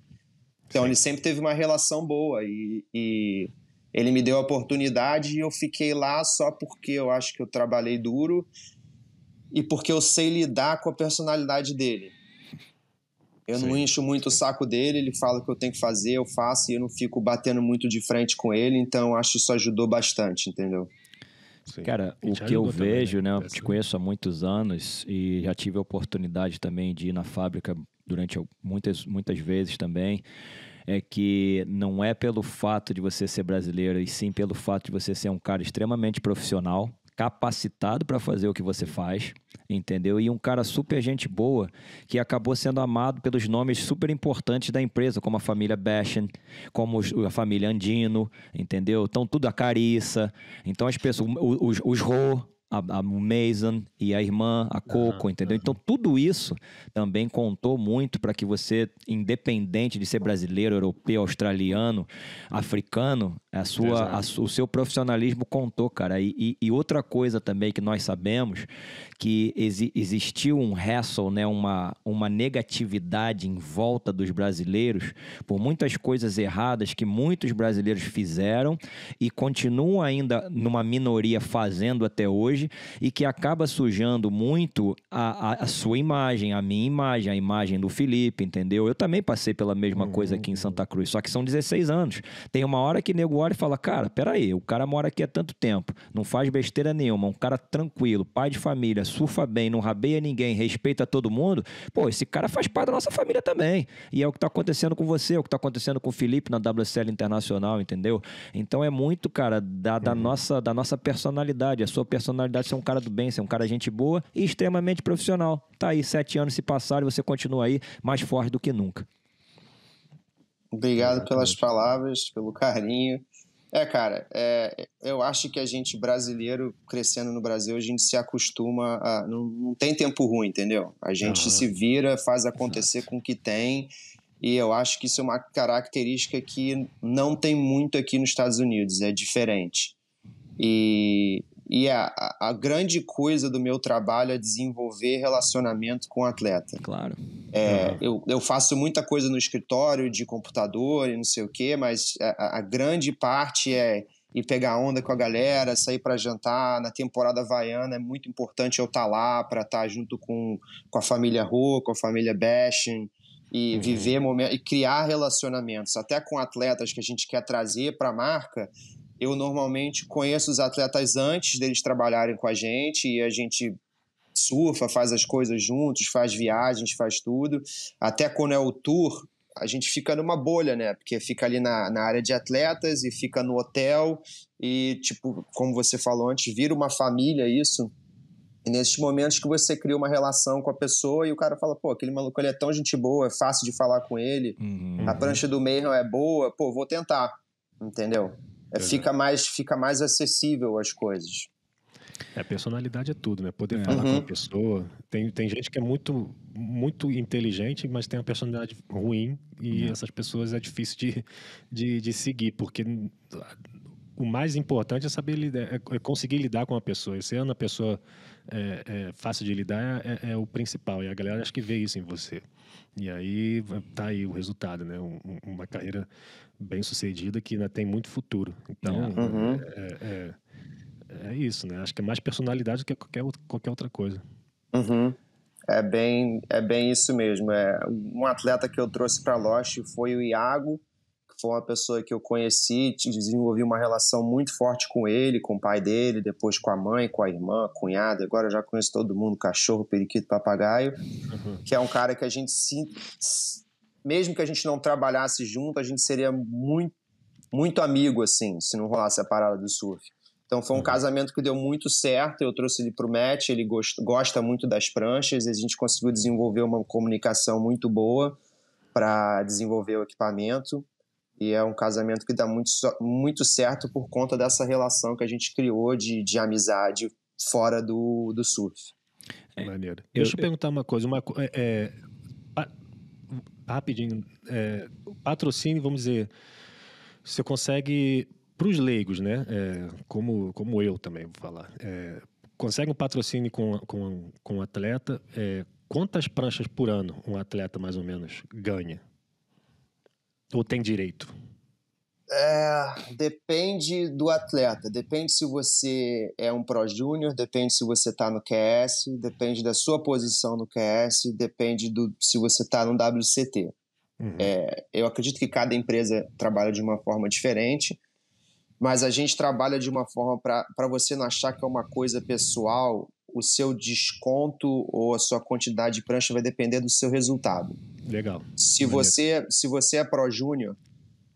C: Então Sim. ele sempre teve uma relação boa e, e ele me deu a oportunidade e eu fiquei lá só porque eu acho que eu trabalhei duro e porque eu sei lidar com a personalidade dele. Eu sim, não encho muito sim. o saco dele, ele fala o que eu tenho que fazer, eu faço e eu não fico batendo muito de frente com ele, então acho que isso ajudou bastante, entendeu? Sim. Cara, o que eu também, né?
A: vejo, né? né? Eu te conheço há muitos anos e já tive a oportunidade também de ir na fábrica durante muitas, muitas vezes também. É que não é pelo fato de você ser brasileiro, e sim pelo fato de você ser um cara extremamente profissional capacitado para fazer o que você faz, entendeu? E um cara super gente boa que acabou sendo amado pelos nomes super importantes da empresa, como a família Bashan, como a família Andino, entendeu? Então tudo a Carissa, então as pessoas, os, os Rô, a, a Mason e a irmã, a Coco, uhum, entendeu? Uhum. Então tudo isso também contou muito para que você, independente de ser brasileiro, europeu, australiano, africano, a sua, a, o seu profissionalismo contou, cara. E, e, e, outra coisa também que nós sabemos que exi, existiu um hassle, né? Uma, uma negatividade em volta dos brasileiros por muitas coisas erradas que muitos brasileiros fizeram e continuam ainda numa minoria fazendo até hoje hoje e que acaba sujando muito a, a, a, sua imagem, a minha imagem, a imagem do Felipe, entendeu? Eu também passei pela mesma uhum. coisa aqui em uhum. Santa Cruz, só que são 16 anos. Tem uma hora que nego olha e fala: cara, peraí, o cara mora aqui há tanto tempo, não faz besteira nenhuma, um cara tranquilo, pai de família, surfa bem, não rabeia ninguém, respeita todo mundo. Pô, esse cara faz parte da nossa família também. E é o que tá acontecendo com você, é o que tá acontecendo com o Felipe na WSL Internacional, entendeu? Então é muito, cara, da, da uhum. nossa, da nossa personalidade. A sua personalidade personalidade, você é um cara do bem, você é um cara de gente boa e extremamente profissional. Tá aí, sete anos se passaram e você continua aí mais forte do que nunca.
C: Obrigado pelas palavras, pelo carinho. É, cara, é, eu acho que a gente brasileiro, crescendo no Brasil, a gente se acostuma a. Não, não tem tempo ruim, entendeu? A gente uhum. se vira, faz acontecer com o que tem. E eu acho que isso é uma característica que não tem muito aqui nos Estados Unidos, é diferente. E, e a, a, grande coisa do meu trabalho é desenvolver relacionamento com o atleta. Claro. É, é. Eu, eu, faço muita coisa no escritório, de computador e não sei o quê, mas a, a grande parte é ir pegar onda com a galera, sair para jantar. Na temporada vaiana é muito importante eu estar tá lá para estar tá junto com, com a família Rô, com a família Bashin e uhum. viver momentos e criar relacionamentos até com atletas que a gente quer trazer para a marca eu normalmente conheço os atletas antes deles trabalharem com a gente e a gente surfa, faz as coisas juntos, faz viagens, faz tudo. Até quando é o tour, a gente fica numa bolha, né? Porque fica ali na, na área de atletas e fica no hotel e, tipo, como você falou antes, vira uma família isso. E nesses momentos que você cria uma relação com a pessoa e o cara fala, pô, aquele maluco ele é tão gente boa, é fácil de falar com ele, uhum. a prancha do meio não é boa, pô, vou tentar, entendeu? É, fica, mais, fica mais acessível as coisas. É,
B: personalidade é tudo, né? Poder é. falar uhum. com a uhum. pessoa. Tem, tem gente que é muito, muito inteligente, mas tem uma personalidade ruim. E uhum. essas pessoas é difícil de, de, de seguir, porque o mais importante é saber lidar, é, é conseguir lidar com a pessoa. E é uma pessoa é, é, fácil de lidar é, é, o principal. E a galera acho que vê isso em você. E aí tá aí o resultado, né? Um, uma carreira bem sucedida que
C: ainda tem muito futuro. Então é. uhum.
B: É, é, é, isso, né? Acho que é mais personalidade do que qualquer, qualquer outra coisa.
C: Uhum. É bem, é bem isso mesmo. É, um atleta que eu trouxe para Lost foi o Iago foi uma pessoa que eu conheci, desenvolvi uma relação muito forte com ele, com o pai dele, depois com a mãe, com a irmã, cunhada. Agora eu já conheço todo mundo: cachorro, periquito, papagaio. Uhum. Que é um cara que a gente se. Mesmo que a gente não trabalhasse junto, a gente seria muito, muito amigo, assim, se não rolasse a parada do surf. Então foi um uhum. casamento que deu muito certo. Eu trouxe ele para o match, ele gost, gosta muito das pranchas, e a gente conseguiu desenvolver uma comunicação muito boa para desenvolver o equipamento. E é um casamento que dá muito, muito certo por conta dessa relação que a gente criou de, de amizade fora do, do surf. É, Maneiro. Deixa eu, eu
B: perguntar uma coisa. Uma, é, pa, é, rapidinho. É, patrocínio, vamos dizer, você consegue, para os leigos, né? É, como, como eu também vou falar, é, consegue um patrocínio com, com, com um atleta. É, quantas pranchas por ano um atleta, mais ou menos, ganha? Ou tem direito?
C: É, depende do atleta. Depende se você é um pro júnior, depende se você está no QS, depende da sua posição no QS, depende do se você está no WCT. Uhum. É, eu acredito que cada empresa trabalha de uma forma diferente, mas a gente trabalha de uma forma para você não achar que é uma coisa pessoal. O seu desconto ou a sua quantidade de prancha vai depender do seu resultado. Legal. Se Valeu. você, se você é pro júnior,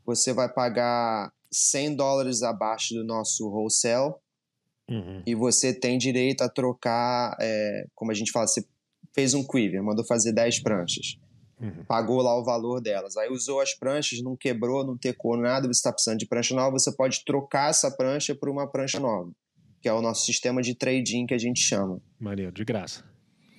C: você vai pagar 100 dólares abaixo do nosso wholesale uhum. e você tem direito a trocar, é, como a gente fala, você fez um quiver, mandou fazer 10 pranchas. Uhum. Pagou lá o valor delas. Aí usou as pranchas, não quebrou, não tecou nada, você está precisando de prancha nova, você pode trocar essa prancha por uma prancha nova, que é o nosso sistema de trading que a gente chama. Maneiro, de graça.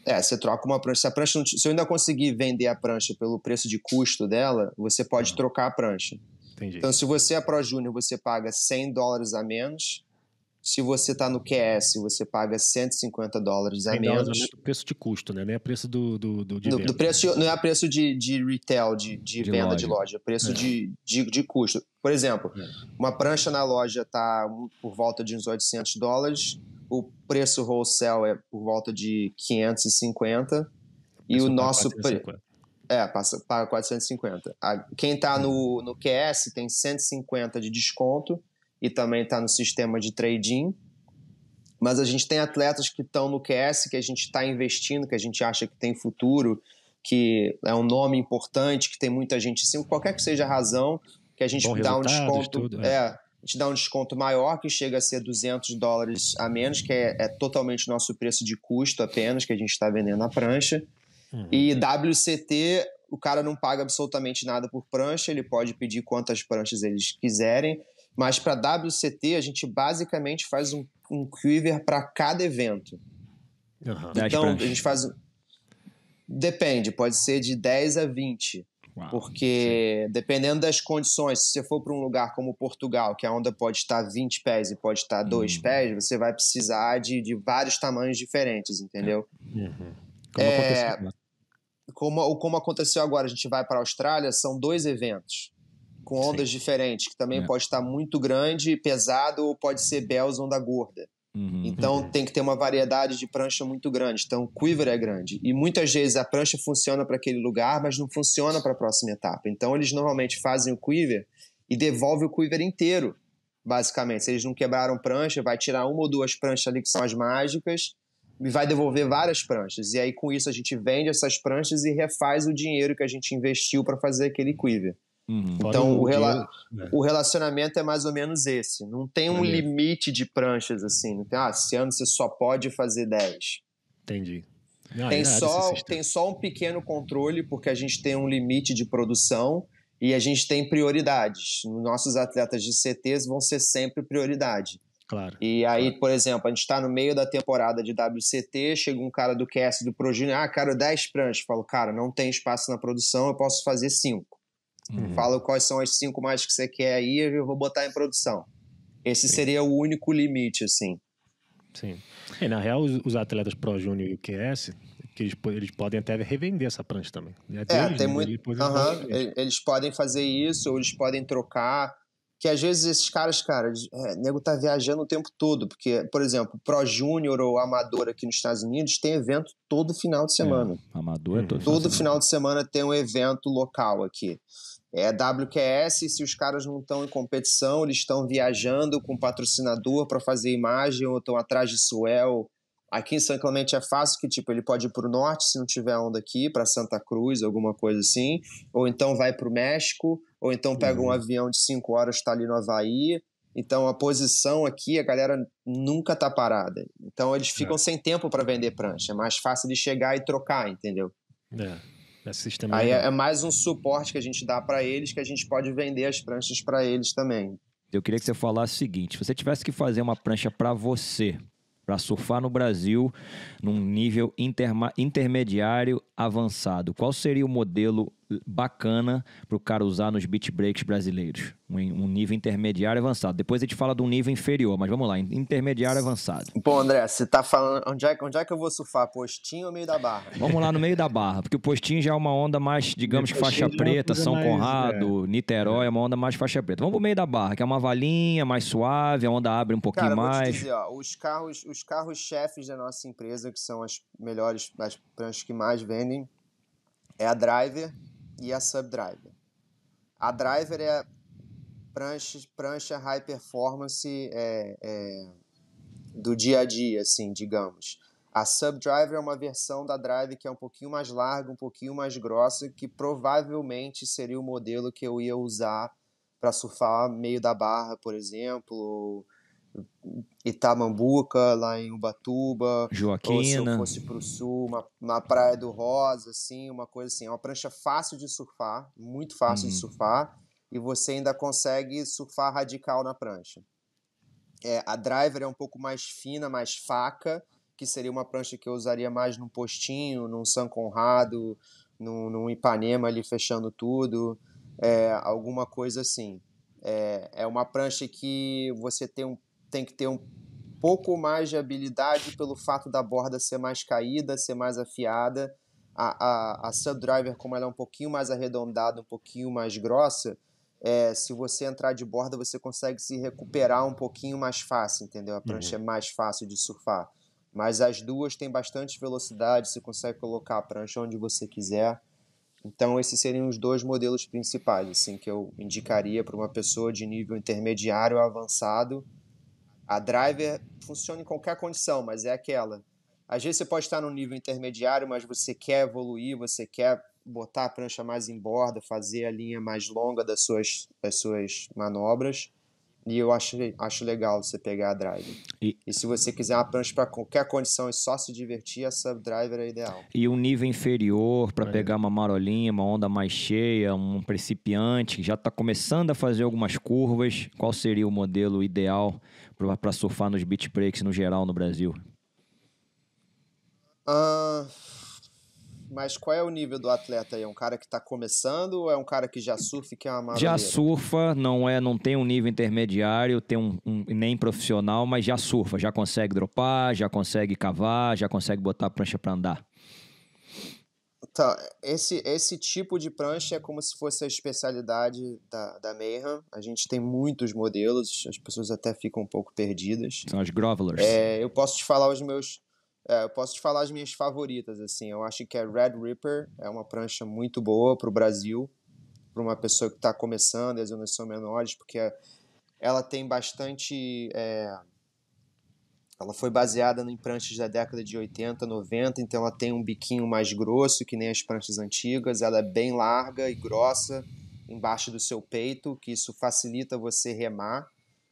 C: É, você troca uma prancha. Se, a prancha não, se eu ainda conseguir vender a prancha pelo preço de custo dela, você pode uhum. trocar a prancha. Entendi. Então, se você é Pro Júnior, você paga 100 dólares a menos. Se você está no QS, você paga 150 dólares a menos. Dólares é preço de custo, né? Não é preço do, do, do, do, do preço, Não é preço de, de retail, de, de, de venda loja. de loja, é preço é. de, de, de custo. Por exemplo, é. uma prancha na loja está por volta de uns 800 dólares o preço wholesale é por volta de 550 e o nosso é, passa, paga 450. A, quem está no, no QS tem 150 de desconto e também está no sistema de trading. Mas a gente tem atletas que estão no QS, que a gente está investindo, que a gente acha que tem futuro, que é um nome importante, que tem muita gente em assim, qualquer que seja a razão, que a gente Bom dá um desconto. Tudo, é. é a gente dá um desconto maior, que chega a ser 200 dólares a menos, que é, é totalmente nosso preço de custo apenas, que a gente está vendendo a prancha. Uhum. E WCT, o cara não paga absolutamente nada por prancha, ele pode pedir quantas pranchas eles quiserem, mas para WCT a gente basicamente faz um, um quiver para cada evento.
B: Uhum. Então, a gente
C: faz. Depende, pode ser de 10 a 20 porque sim. dependendo das condições, se você for para um lugar como Portugal, que a onda pode estar 20 pés e pode estar 2 uhum. pés, você vai precisar de, de vários tamanhos diferentes, entendeu? É. Uhum. Como, é, aconteceu como, como aconteceu agora, a gente vai para a Austrália, são dois eventos com ondas sim. diferentes, que também é. pode estar muito grande, pesado, ou pode ser Bells, onda gorda. Uhum, então uhum. tem que ter uma variedade de prancha muito grande. Então o quiver é grande. E muitas vezes a prancha funciona para aquele lugar, mas não funciona para a próxima etapa. Então eles normalmente fazem o quiver e devolvem o quiver inteiro, basicamente. Se eles não quebraram prancha, vai tirar uma ou duas pranchas ali que são as mágicas e vai devolver várias pranchas. E aí com isso a gente vende essas pranchas e refaz o dinheiro que a gente investiu para fazer aquele quiver.
B: Uhum. Então, o, rela
C: né? o, relacionamento é mais ou menos esse. Não tem um limite de pranchas, assim. Não tem, ah, esse ano você só pode fazer 10. Entendi. tem, é só, tem só um pequeno controle, porque a gente tem um limite de produção e a gente tem prioridades. Nossos atletas de CTs vão ser sempre prioridade. Claro. E aí, claro. por exemplo, a gente está no meio da temporada de WCT, chega um cara do QS do Pro Junior, ah, quero 10 pranchas. falo, cara, não tem espaço na produção, eu posso fazer 5. Uhum. Fala quais são as cinco mais que você quer aí e eu vou botar em produção. Esse Sim. seria o único limite, assim.
B: Sim. E, é, na real, os, os atletas Pro Júnior e o QS, que eles, eles, podem até revender essa prancha também. é,
C: é tem né? muito. Eles, uhum. eles podem fazer isso, ou eles podem trocar. Que às vezes esses caras, cara, é, nego tá viajando o tempo todo. Porque, por exemplo, Pro Júnior ou Amador aqui nos Estados Unidos tem evento todo final de é, semana. É, amador é uhum. todo, todo final, final de semana tem um evento local aqui. É WQS, se os caras não estão em competição, eles estão viajando com patrocinador para fazer imagem ou estão atrás de Suel. Aqui em São Clemente é fácil que tipo ele pode ir para o norte se não tiver onda aqui, para Santa Cruz, alguma coisa assim, ou então vai para o México, ou então pega uhum. um avião de 5 horas, está ali no Havaí. Então a posição aqui, a galera nunca tá parada. Então eles ficam é. sem tempo para vender prancha. É mais fácil de chegar e trocar, entendeu?
B: É nesse sistema. Aí é, né? é
C: mais um suporte que a gente dá para eles, que a gente pode vender as pranchas para eles também.
A: Eu queria que você falasse o seguinte: se você tivesse que fazer uma prancha para você, para surfar no Brasil num nível intermediário avançado, qual seria o modelo bacana para o cara usar nos beat breaks brasileiros. Um, nível intermediário avançado. Depois a gente fala de um nível inferior, mas vamos lá, intermediário avançado.
C: Bom, André, você tá falando. Onde é, onde é que eu vou surfar? Postinho ou meio da barra?
A: Vamos lá no meio da barra, porque o postinho já é uma onda mais, digamos, que faixa é preta, São mais, Conrado, é. Niterói, é uma onda mais faixa preta. Vamos pro meio da barra, que é uma valinha mais suave, a onda abre um pouquinho cara, mais. Vou te dizer,
C: ó, os carros, os carros chefes da nossa empresa, que são as melhores, as pranchas que mais vendem, é a Driver e a Subdriver. A Driver é a prancha, prancha high performance é, é, do dia a dia, assim, digamos. A Subdriver é uma versão da Drive que é um pouquinho mais larga, um pouquinho mais grossa, que provavelmente seria o modelo que eu ia usar para surfar meio da barra, por exemplo, ou Itamambuca, lá em Ubatuba. Joaquina. Ou se eu fosse para o sul, uma, uma praia do Rosa, assim, uma coisa assim. É uma prancha fácil de surfar, muito fácil de hum. surfar, e você ainda consegue surfar radical na prancha. É, a driver é um pouco mais fina, mais faca, que seria uma prancha que eu usaria mais num postinho, num San Conrado, num, num Ipanema ali fechando tudo, é, alguma coisa assim. É, é uma prancha que você tem um tem que ter um pouco mais de habilidade pelo fato da borda ser mais caída, ser mais afiada. A, a, a Driver, como ela é um pouquinho mais arredondada, um pouquinho mais grossa, é, se você entrar de borda, você consegue se recuperar um pouquinho mais fácil, entendeu? A uhum. prancha uhum. é mais fácil de surfar. Mas as duas têm bastante velocidade, você consegue colocar a prancha onde você quiser. Então, esses seriam os dois modelos principais assim, que eu indicaria para uma pessoa de nível intermediário avançado a driver funciona em qualquer condição, mas é aquela. Às vezes você pode estar no nível intermediário, mas você quer evoluir, você quer botar a prancha mais em borda, fazer a linha mais longa das suas, das suas manobras. E eu acho, acho legal você pegar a driver. E, e se você quiser uma prancha para qualquer condição e só se divertir, essa driver é ideal.
A: E um nível inferior para é. pegar uma marolinha, uma onda mais cheia, um principiante que já está começando a fazer algumas curvas, qual seria o modelo ideal para surfar nos beat breaks no geral no Brasil?
C: Uh, mas qual é o nível do atleta aí? É um cara que está começando ou é um cara que já surfa e que é uma Já
A: surfa, não é, não tem um nível intermediário, tem um, um, nem profissional, mas já surfa, já consegue dropar, já consegue cavar, já consegue botar a prancha para andar
C: tá esse, esse tipo de prancha é como se fosse a especialidade da, da Mayhem. A gente tem muitos modelos, as pessoas até ficam um pouco perdidas. São as grovelers. É, eu posso te falar os meus. É, eu posso te falar as minhas favoritas, assim. Eu acho que a Red Ripper é uma prancha muito boa para o Brasil, para uma pessoa que está começando, as ondas são menores, porque ela tem bastante. É, ela foi baseada em pranchas da década de 80, 90, então ela tem um biquinho mais grosso, que nem as pranchas antigas, ela é bem larga e grossa embaixo do seu peito, que isso facilita você remar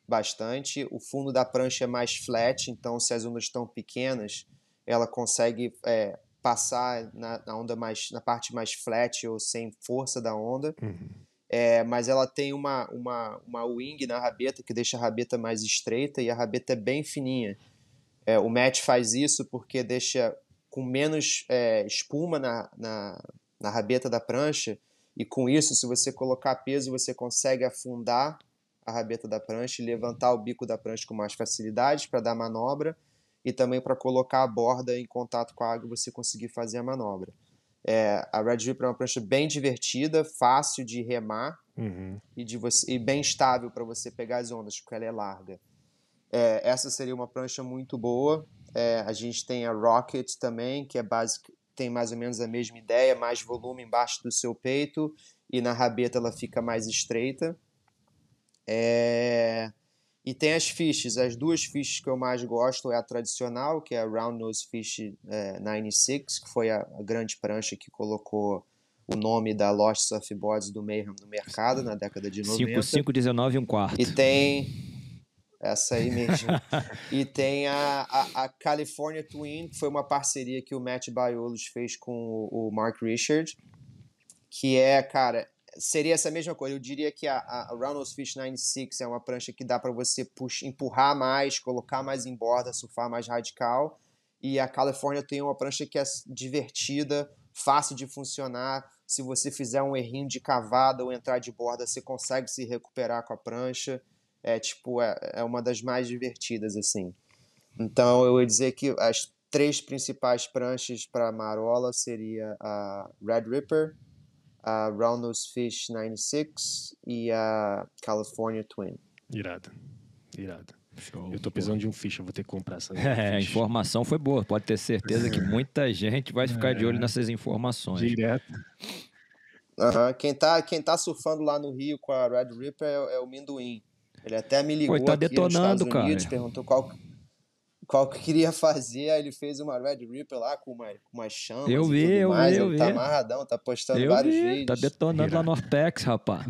C: bastante. O fundo da prancha é mais flat, então se as ondas estão pequenas, ela consegue é, passar na, na, onda mais na parte mais flat ou sem força da onda. Uhum. É, mas ela tem uma, uma, uma wing na rabeta que deixa a rabeta mais estreita e a rabeta é bem fininha. É, o Matt faz isso porque deixa com menos é, espuma na, na, na rabeta da prancha, e com isso, se você colocar peso, você consegue afundar a rabeta da prancha e levantar o bico da prancha com mais facilidade para dar manobra e também para colocar a borda em contato com a água você conseguir fazer a manobra. É, a Red Vip é uma prancha bem divertida, fácil de remar uhum. e, de você, e bem estável para você pegar as ondas, porque ela é larga. É, essa seria uma prancha muito boa. É, a gente tem a Rocket também, que é basic, tem mais ou menos a mesma ideia, mais volume embaixo do seu peito e na rabeta ela fica mais estreita. É... E tem as fishes, as duas fishes que eu mais gosto é a tradicional, que é a Round Nose Fish é, 96, que foi a, a, grande prancha que colocou o nome da Lost Surfboards do Mayhem no mercado na década de 90. 5, 5,
A: 19 e um quarto. E
C: tem essa aí mesmo. e tem a, a, a, California Twin, que foi uma parceria que o Matt Biolos fez com o, o, Mark Richard, que é, cara, seria essa mesma coisa. Eu diria que a, a Reynolds Fish 96 é uma prancha que dá para você push, empurrar mais, colocar mais em borda, surfar mais radical. E a California tem é uma prancha que é divertida, fácil de funcionar. Se você fizer um errinho de cavada ou entrar de borda, você consegue se recuperar com a prancha é tipo é, é uma das mais divertidas assim. Então eu ia dizer que as três principais pranchas para Marola seria a Red Ripper, a Roundnose Fish 96 e a California Twin. Irado. Irado. Show, eu tô precisando de um ficha, eu vou ter que comprar
B: essa. É,
A: a informação foi boa. Pode ter certeza que muita gente vai ficar é, de olho é. nessas informações. Direto.
C: Uhum. Quem, tá, quem tá surfando lá no Rio com a Red Ripper é, é o Minduim. Ele até me ligou Pô, tá aqui detonando, nos Estados Unidos, cara. perguntou qual, qual que queria fazer, aí ele fez uma Red Ripper lá com, uma, com chamas eu vi, eu mais. Vi, eu ele tá vi. tá amarradão, tá postando eu vários vi. vídeos. Tá
A: detonando Irá. lá no Ortex, rapá.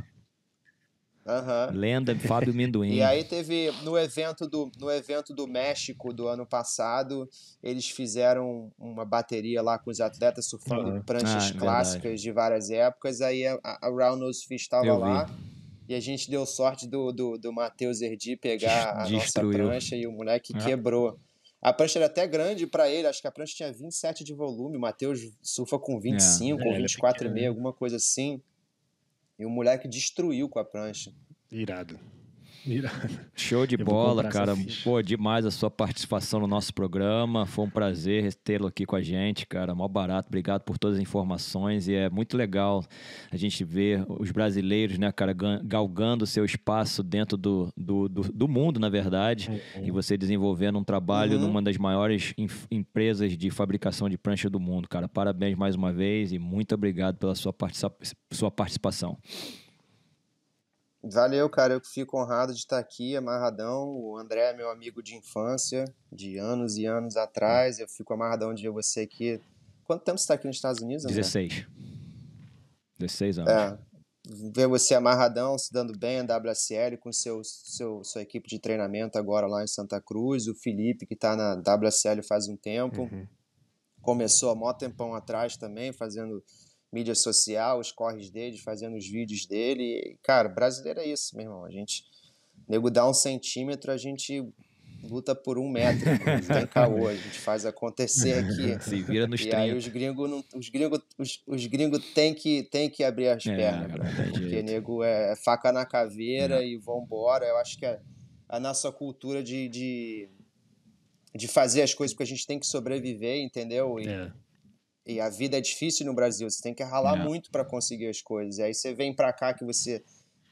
A: Uhum. Lenda Fábio Minduim. e aí
C: teve no evento do no evento do México do ano passado, eles fizeram uma bateria lá com os atletas surfando uhum. pranchas ah, é clássicas verdade. de várias épocas. Aí a, a Round Nose Fish estava lá. Vi. E a gente deu sorte do, do, do Matheus Erdi pegar a Destruiu. nossa prancha e o moleque é. quebrou. A prancha era até grande para ele, acho que a prancha tinha 27 de volume, o Matheus surfa com 25 é, ou 24,5, né? alguma coisa assim. E o moleque destruiu com a prancha. Irado.
B: Irada.
A: Show de Eu bola, cara. Pô, demais a sua participação no nosso programa. Foi um prazer tê-lo aqui com a gente, cara. Mó barato. Obrigado por todas as informações. E é muito legal a gente ver os brasileiros, né, cara, galgando seu espaço dentro do, do, do, do mundo, na verdade. É, é. E você desenvolvendo um trabalho uhum. numa das maiores empresas de fabricação de prancha do mundo, cara. Parabéns mais uma vez e muito obrigado pela sua, participa sua participação.
C: Valeu, cara. Eu fico honrado de estar aqui, amarradão. O André é meu amigo de infância, de anos e anos atrás. Eu fico amarradão de ver você aqui. Quanto tempo você está aqui nos Estados Unidos, André? 16.
A: 16 anos. É.
C: Ver você amarradão, se dando bem na WSL com seu, seu, sua equipe de treinamento agora lá em Santa Cruz. O Felipe, que está na WSL faz um tempo. Uhum. Começou há mó tempão atrás também, fazendo mídia social, os corres dele, fazendo os vídeos dele. E, cara, brasileiro é isso, meu irmão. A gente, nego dá um centímetro, a gente luta por um metro. tem em caô, a gente faz acontecer aqui. Se
A: vira nos e 30. aí os
C: gringos os gringos os, os tem, que, tem que abrir as é, pernas, cara, porque jeito. nego é, é, faca na caveira Não. É. e vambora. Eu acho que a, a nossa cultura de, de, de, fazer as coisas porque a gente tem que sobreviver, entendeu? E, é e a vida é difícil no Brasil, você tem que ralar é. muito para conseguir as coisas. E aí você vem para cá que você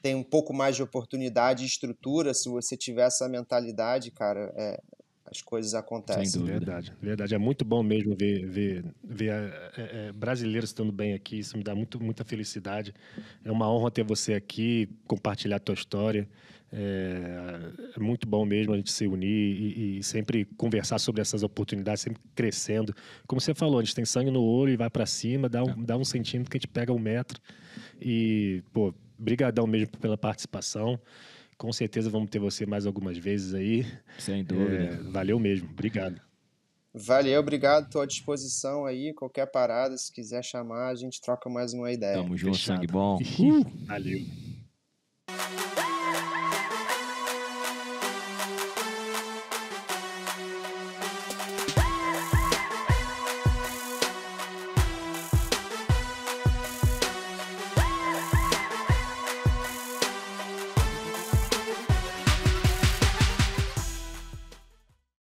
C: tem um pouco mais de oportunidade e estrutura, se você tiver essa mentalidade, cara, é, as coisas acontecem. Sem Verdade,
B: verdade. É muito bom mesmo ver, ver, ver é, é, é, brasileiros estando bem aqui. Isso me dá muito, muita felicidade. É uma honra ter você aqui, compartilhar a tua história. É, é muito bom mesmo a gente se unir e, e, sempre conversar sobre essas oportunidades, sempre crescendo. Como você falou, a gente tem sangue no olho e vai para cima, dá um, é. dá um centímetro que a gente pega um metro. E, pô, brigadão mesmo pela participação com certeza vamos ter você mais algumas vezes aí. Sem é, dúvida. É, valeu mesmo, obrigado.
C: Valeu, obrigado, estou à disposição aí, qualquer parada, se quiser chamar, a gente troca mais uma ideia. Tamo
A: junto, Fechado. sangue bom. Uh, valeu.